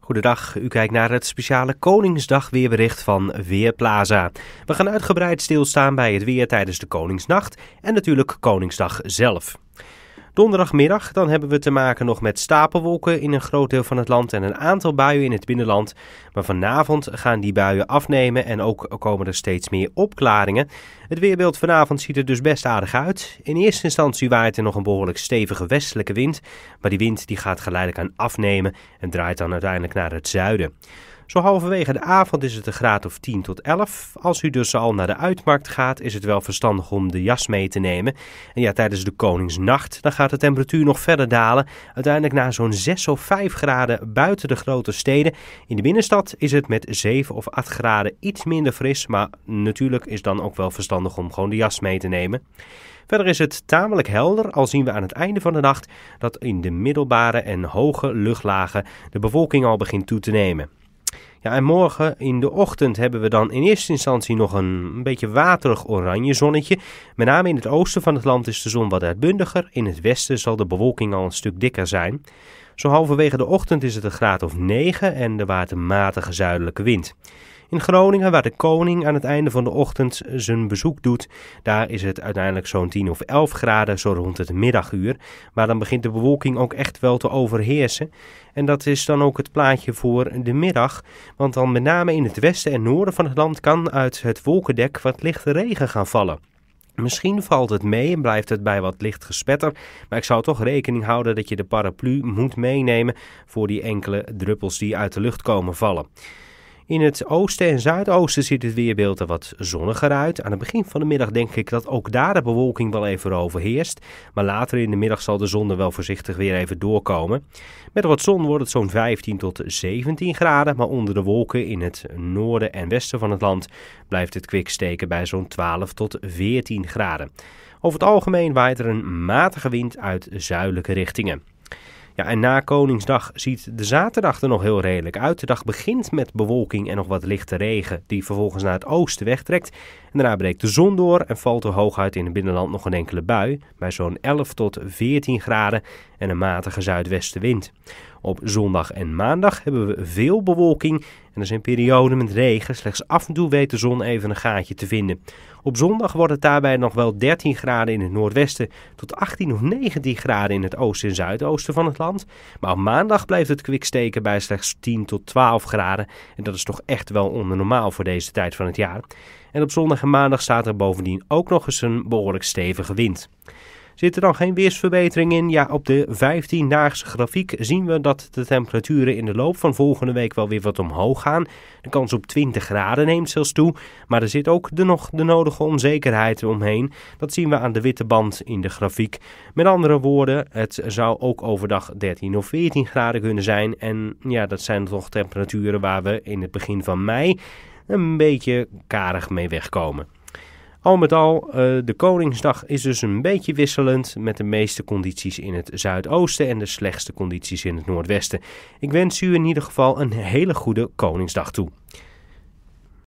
Goedendag, u kijkt naar het speciale Koningsdag weerbericht van Weerplaza. We gaan uitgebreid stilstaan bij het weer tijdens de Koningsnacht en natuurlijk Koningsdag zelf. Donderdagmiddag dan hebben we te maken nog met stapelwolken in een groot deel van het land en een aantal buien in het binnenland. Maar vanavond gaan die buien afnemen en ook komen er steeds meer opklaringen. Het weerbeeld vanavond ziet er dus best aardig uit. In eerste instantie waait er nog een behoorlijk stevige westelijke wind, maar die wind die gaat geleidelijk aan afnemen en draait dan uiteindelijk naar het zuiden. Zo halverwege de avond is het een graad of 10 tot 11. Als u dus al naar de uitmarkt gaat, is het wel verstandig om de jas mee te nemen. En ja, tijdens de Koningsnacht, dan gaat de temperatuur nog verder dalen. Uiteindelijk na zo'n 6 of 5 graden buiten de grote steden. In de binnenstad is het met 7 of 8 graden iets minder fris. Maar natuurlijk is dan ook wel verstandig om gewoon de jas mee te nemen. Verder is het tamelijk helder, al zien we aan het einde van de nacht dat in de middelbare en hoge luchtlagen de bevolking al begint toe te nemen. Ja, en morgen in de ochtend hebben we dan in eerste instantie nog een, beetje waterig oranje zonnetje. Met name in het oosten van het land is de zon wat uitbundiger. In het westen zal de bewolking al een stuk dikker zijn. Zo halverwege de ochtend is het een graad of 9 en de waait een matige zuidelijke wind. In Groningen, waar de koning aan het einde van de ochtend zijn bezoek doet, daar is het uiteindelijk zo'n 10 of 11 graden, zo rond het middaguur. Maar dan begint de bewolking ook echt wel te overheersen. En dat is dan ook het plaatje voor de middag, want dan met name in het westen en noorden van het land kan uit het wolkendek wat lichte regen gaan vallen. Misschien valt het mee en blijft het bij wat licht gespetter, maar ik zou toch rekening houden dat je de paraplu moet meenemen voor die enkele druppels die uit de lucht komen vallen. In het oosten en zuidoosten ziet het weerbeeld er wat zonniger uit. Aan het begin van de middag denk ik dat ook daar de bewolking wel even overheerst. Maar later in de middag zal de zon er wel voorzichtig weer even doorkomen. Met wat zon wordt het zo'n 15 tot 17 graden. Maar onder de wolken in het noorden en westen van het land blijft het kwik steken bij zo'n 12 tot 14 graden. Over het algemeen waait er een matige wind uit zuidelijke richtingen. Ja, en na Koningsdag ziet de zaterdag er nog heel redelijk uit. De dag begint met bewolking en nog wat lichte regen, die vervolgens naar het oosten wegtrekt. daarna breekt de zon door en valt er hooguit in het binnenland nog een enkele bui, bij zo'n 11 tot 14 graden en een matige zuidwestenwind. Op zondag en maandag hebben we veel bewolking en er zijn perioden met regen. Slechts af en toe weet de zon even een gaatje te vinden. Op zondag wordt het daarbij nog wel 13 graden in het noordwesten tot 18 of 19 graden in het oosten en zuidoosten van het land. Maar op maandag blijft het kwik steken bij slechts 10 tot 12 graden. En dat is toch echt wel onder normaal voor deze tijd van het jaar. En op zondag en maandag staat er bovendien ook nog eens een behoorlijk stevige wind. Zit er dan geen weersverbetering in? Ja, op de 15-daagse grafiek zien we dat de temperaturen in de loop van volgende week wel weer wat omhoog gaan. De kans op 20 graden neemt zelfs toe, maar er zit ook nog de nodige onzekerheid omheen. Dat zien we aan de witte band in de grafiek. Met andere woorden, het zou ook overdag 13 of 14 graden kunnen zijn. En ja, dat zijn toch temperaturen waar we in het begin van mei een beetje karig mee wegkomen. Al met al, uh, de Koningsdag is dus een beetje wisselend met de meeste condities in het zuidoosten en de slechtste condities in het noordwesten. Ik wens u in ieder geval een hele goede Koningsdag toe.